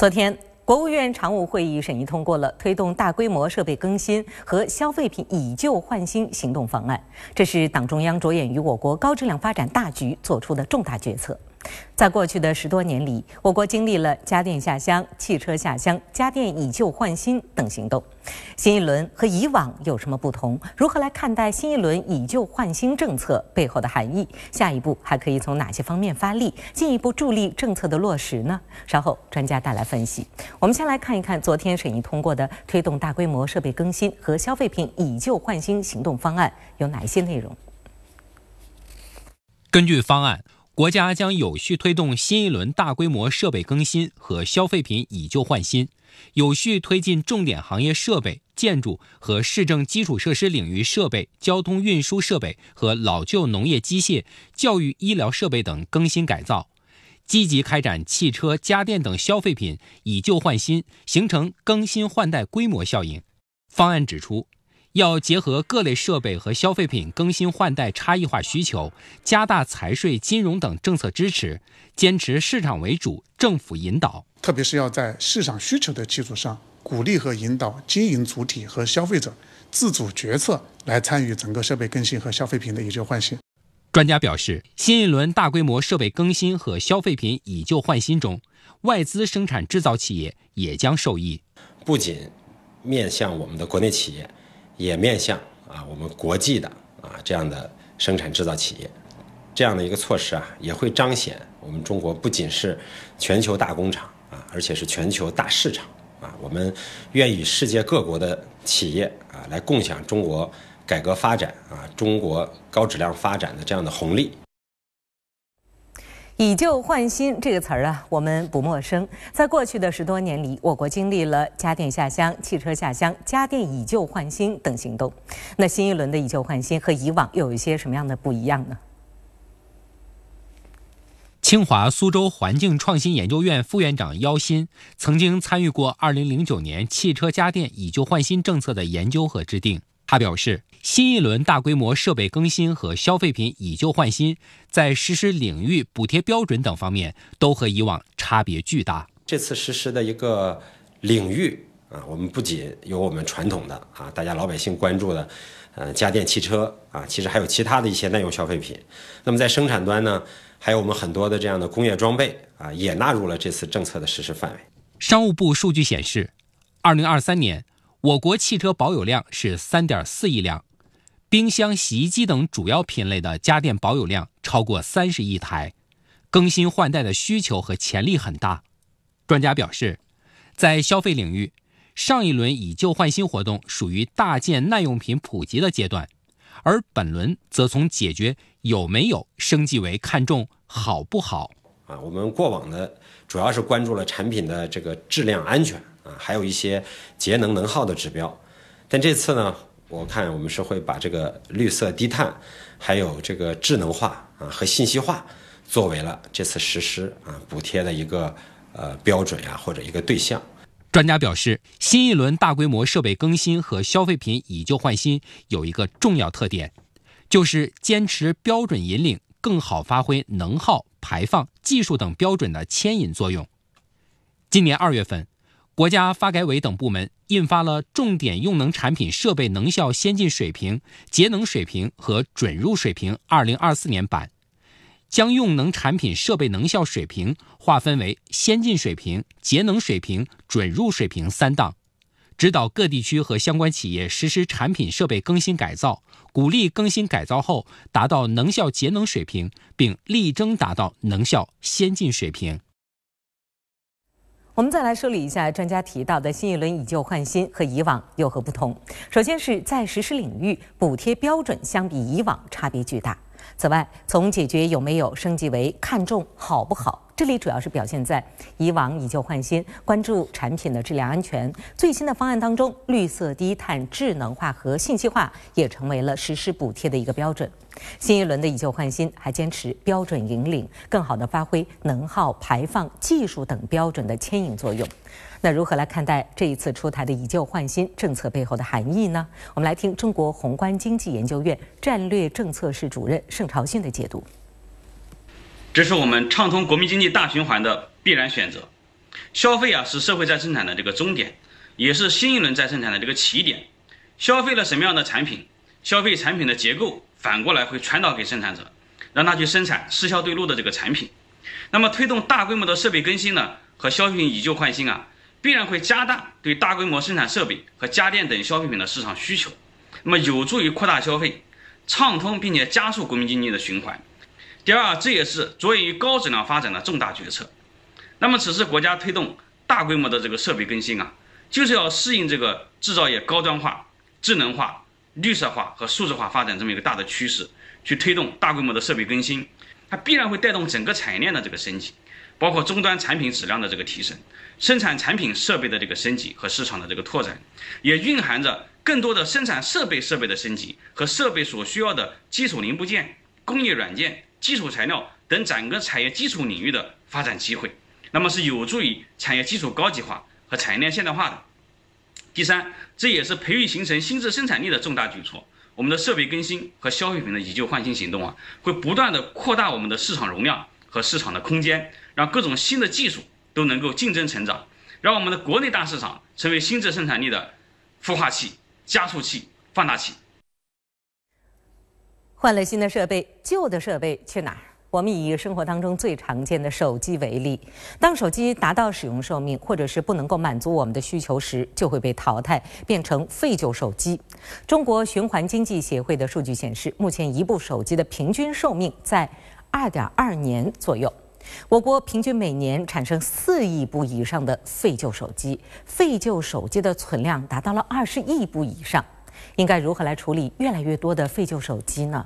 昨天，国务院常务会议审议通过了推动大规模设备更新和消费品以旧换新行动方案。这是党中央着眼于我国高质量发展大局作出的重大决策。在过去的十多年里，我国经历了家电下乡、汽车下乡、家电以旧换新等行动。新一轮和以往有什么不同？如何来看待新一轮以旧换新政策背后的含义？下一步还可以从哪些方面发力，进一步助力政策的落实呢？稍后专家带来分析。我们先来看一看昨天审议通过的《推动大规模设备更新和消费品以旧换新行动方案》有哪一些内容。根据方案。国家将有序推动新一轮大规模设备更新和消费品以旧换新，有序推进重点行业设备、建筑和市政基础设施领域设备、交通运输设备和老旧农业机械、教育医疗设备等更新改造，积极开展汽车、家电等消费品以旧换新，形成更新换代规模效应。方案指出。要结合各类设备和消费品更新换代差异化需求，加大财税、金融等政策支持，坚持市场为主、政府引导，特别是要在市场需求的基础上，鼓励和引导经营主体和消费者自主决策来参与整个设备更新和消费品的以旧换新。专家表示，新一轮大规模设备更新和消费品以旧换新中，外资生产制造企业也将受益，不仅面向我们的国内企业。也面向啊，我们国际的啊这样的生产制造企业，这样的一个措施啊，也会彰显我们中国不仅是全球大工厂啊，而且是全球大市场啊，我们愿与世界各国的企业啊来共享中国改革发展啊、中国高质量发展的这样的红利。以旧换新这个词儿啊，我们不陌生。在过去的十多年里，我国经历了家电下乡、汽车下乡、家电以旧换新等行动。那新一轮的以旧换新和以往又有一些什么样的不一样呢？清华苏州环境创新研究院副院长姚鑫曾经参与过二零零九年汽车家电以旧换新政策的研究和制定。他表示，新一轮大规模设备更新和消费品以旧换新，在实施领域、补贴标准等方面都和以往差别巨大。这次实施的一个领域啊，我们不仅有我们传统的啊，大家老百姓关注的，呃，家电、汽车啊，其实还有其他的一些耐用消费品。那么在生产端呢，还有我们很多的这样的工业装备啊，也纳入了这次政策的实施范围。商务部数据显示，二零二三年。我国汽车保有量是3.4亿辆，冰箱、洗衣机等主要品类的家电保有量超过30亿台，更新换代的需求和潜力很大。专家表示，在消费领域，上一轮以旧换新活动属于大件耐用品普及的阶段，而本轮则从解决有没有升级为看重好不好。啊，我们过往的主要是关注了产品的这个质量安全。啊，还有一些节能能耗的指标，但这次呢，我看我们是会把这个绿色低碳，还有这个智能化啊和信息化，作为了这次实施啊补贴的一个呃标准呀或者一个对象。专家表示，新一轮大规模设备更新和消费品以旧换新有一个重要特点，就是坚持标准引领，更好发挥能耗、排放、技术等标准的牵引作用。今年二月份。国家发改委等部门印发了《重点用能产品设备能效先进水平、节能水平和准入水平（二零二四年版）》，将用能产品设备能效水平划分为先进水平、节能水平、准入水平三档，指导各地区和相关企业实施产品设备更新改造，鼓励更新改造后达到能效节能水平，并力争达到能效先进水平。我们再来梳理一下专家提到的新一轮以旧换新和以往有何不同。首先是在实施领域，补贴标准相比以往差别巨大。此外，从解决有没有升级为看重好不好。这里主要是表现在以往以旧换新，关注产品的质量安全。最新的方案当中，绿色、低碳、智能化和信息化也成为了实施补贴的一个标准。新一轮的以旧换新还坚持标准引领，更好地发挥能耗、排放、技术等标准的牵引作用。那如何来看待这一次出台的以旧换新政策背后的含义呢？我们来听中国宏观经济研究院战略政策室主任盛朝信的解读。这是我们畅通国民经济大循环的必然选择。消费啊，是社会再生产的这个终点，也是新一轮再生产的这个起点。消费了什么样的产品，消费产品的结构，反过来会传导给生产者，让他去生产适销对路的这个产品。那么，推动大规模的设备更新呢，和消费品以旧换新啊，必然会加大对大规模生产设备和家电等消费品的市场需求。那么，有助于扩大消费，畅通并且加速国民经济的循环。第二，这也是着眼于高质量发展的重大决策。那么，此次国家推动大规模的这个设备更新啊，就是要适应这个制造业高端化、智能化、绿色化和数字化发展这么一个大的趋势，去推动大规模的设备更新，它必然会带动整个产业链的这个升级，包括终端产品质量的这个提升、生产产品设备的这个升级和市场的这个拓展，也蕴含着更多的生产设备设备的升级和设备所需要的基础零部件、工业软件。基础材料等整个产业基础领域的发展机会，那么是有助于产业基础高级化和产业链现代化的。第三，这也是培育形成新质生产力的重大举措。我们的设备更新和消费品的以旧换新行动啊，会不断的扩大我们的市场容量和市场的空间，让各种新的技术都能够竞争成长，让我们的国内大市场成为新质生产力的孵化器、加速器、放大器。换了新的设备，旧的设备去哪儿？我们以生活当中最常见的手机为例，当手机达到使用寿命，或者是不能够满足我们的需求时，就会被淘汰，变成废旧手机。中国循环经济协会的数据显示，目前一部手机的平均寿命在二点二年左右。我国平均每年产生四亿部以上的废旧手机，废旧手机的存量达到了二十亿部以上。应该如何来处理越来越多的废旧手机呢？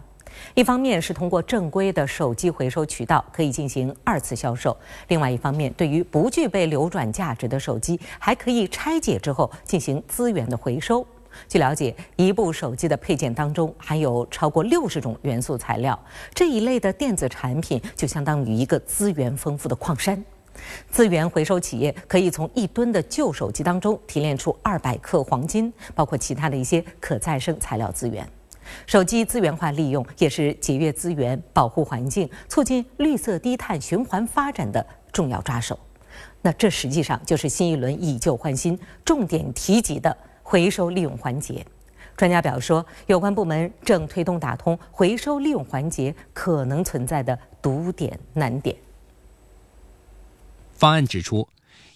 一方面是通过正规的手机回收渠道可以进行二次销售；另外一方面，对于不具备流转价值的手机，还可以拆解之后进行资源的回收。据了解，一部手机的配件当中含有超过六十种元素材料，这一类的电子产品就相当于一个资源丰富的矿山。资源回收企业可以从一吨的旧手机当中提炼出二百克黄金，包括其他的一些可再生材料资源。手机资源化利用也是节约资源、保护环境、促进绿色低碳循环发展的重要抓手。那这实际上就是新一轮以旧换新重点提及的回收利用环节。专家表示，有关部门正推动打通回收利用环节可能存在的堵点难点。方案指出，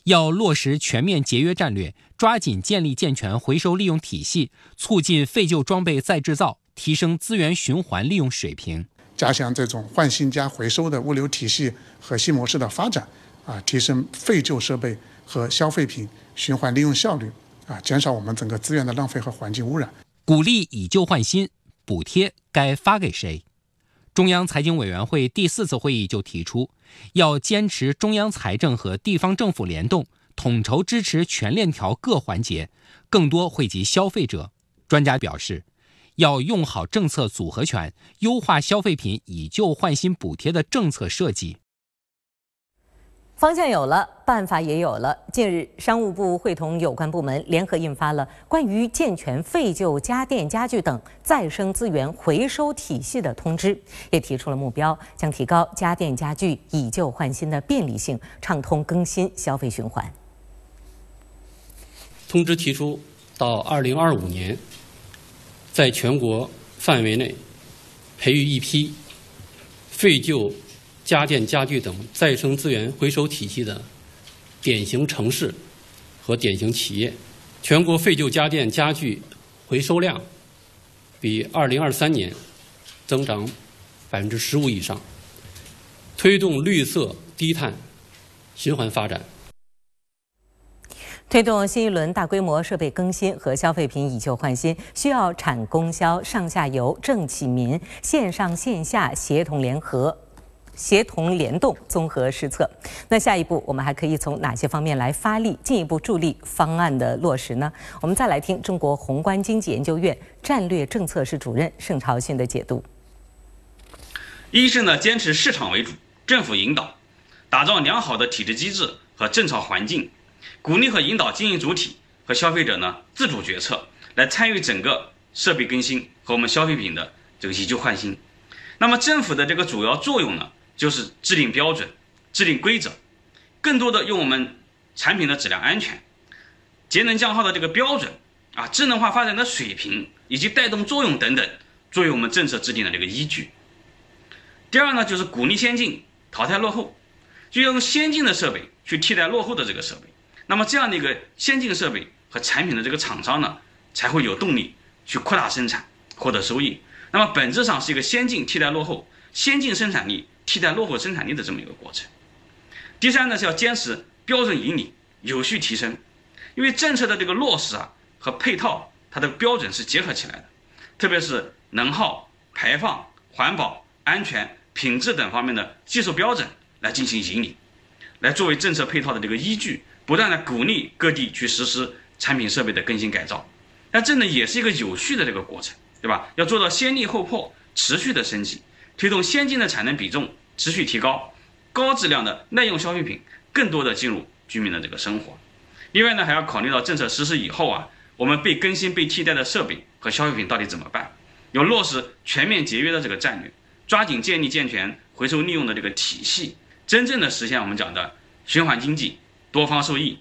要落实全面节约战略，抓紧建立健全回收利用体系，促进废旧装备再制造，提升资源循环利用水平，加强这种换新加回收的物流体系和新模式的发展，啊，提升废旧设备和消费品循环利用效率，啊，减少我们整个资源的浪费和环境污染，鼓励以旧换新，补贴该发给谁？中央财经委员会第四次会议就提出，要坚持中央财政和地方政府联动，统筹支持全链条各环节，更多惠及消费者。专家表示，要用好政策组合拳，优化消费品以旧换新补贴的政策设计。方向有了，办法也有了。近日，商务部会同有关部门联合印发了《关于健全废旧家电家具等再生资源回收体系的通知》，也提出了目标，将提高家电家具以旧换新的便利性，畅通更新消费循环。通知提出，到二零二五年，在全国范围内培育一批废旧。家电、家具等再生资源回收体系的典型城市和典型企业，全国废旧家电、家具回收量比二零二三年增长百分之十五以上，推动绿色低碳循环发展。推动新一轮大规模设备更新和消费品以旧换新，需要产供销上下游、政企民线上线下协同联合。协同联动、综合施策。那下一步我们还可以从哪些方面来发力，进一步助力方案的落实呢？我们再来听中国宏观经济研究院战略政策室主任盛朝信的解读。一是呢，坚持市场为主、政府引导，打造良好的体制机制和政策环境，鼓励和引导经营主体和消费者呢自主决策，来参与整个设备更新和我们消费品的这个以旧换新。那么政府的这个主要作用呢？就是制定标准、制定规则，更多的用我们产品的质量安全、节能降耗的这个标准啊、智能化发展的水平以及带动作用等等，作为我们政策制定的这个依据。第二呢，就是鼓励先进、淘汰落后，就要用先进的设备去替代落后的这个设备。那么这样的一个先进设备和产品的这个厂商呢，才会有动力去扩大生产、获得收益。那么本质上是一个先进替代落后、先进生产力。替代落后生产力的这么一个过程。第三呢，是要坚持标准引领，有序提升。因为政策的这个落实啊和配套，它的标准是结合起来的，特别是能耗、排放、环保、安全、品质等方面的技术标准来进行引领，来作为政策配套的这个依据，不断的鼓励各地去实施产品设备的更新改造。那这呢也是一个有序的这个过程，对吧？要做到先立后破，持续的升级，推动先进的产能比重。持续提高高质量的耐用消费品，更多的进入居民的这个生活。另外呢，还要考虑到政策实施以后啊，我们被更新、被替代的设备和消费品到底怎么办？要落实全面节约的这个战略，抓紧建立健全回收利用的这个体系，真正的实现我们讲的循环经济，多方受益。